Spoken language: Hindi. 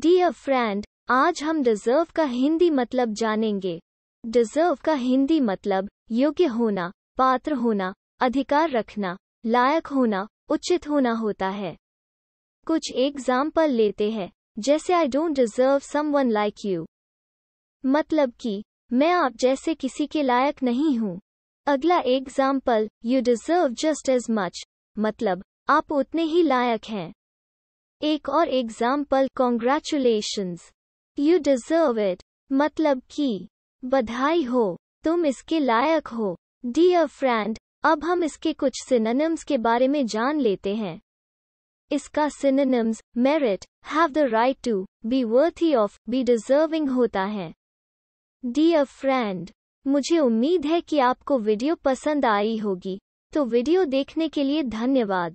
डियर फ्रेंड आज हम डिजर्व का हिंदी मतलब जानेंगे डिजर्व का हिंदी मतलब योग्य होना पात्र होना अधिकार रखना लायक होना उचित होना होता है कुछ एग्जाम्पल लेते हैं जैसे I don't deserve someone like you मतलब कि मैं आप जैसे किसी के लायक नहीं हूँ अगला example you deserve just as much मतलब आप उतने ही लायक हैं एक और example congratulations you deserve it मतलब कि बधाई हो तुम इसके लायक हो डियर फ्रेंड अब हम इसके कुछ सिनोनिम्स के बारे में जान लेते हैं इसका synonyms merit have the right to be worthy of be deserving होता है डियर फ्रेंड मुझे उम्मीद है कि आपको वीडियो पसंद आई होगी तो वीडियो देखने के लिए धन्यवाद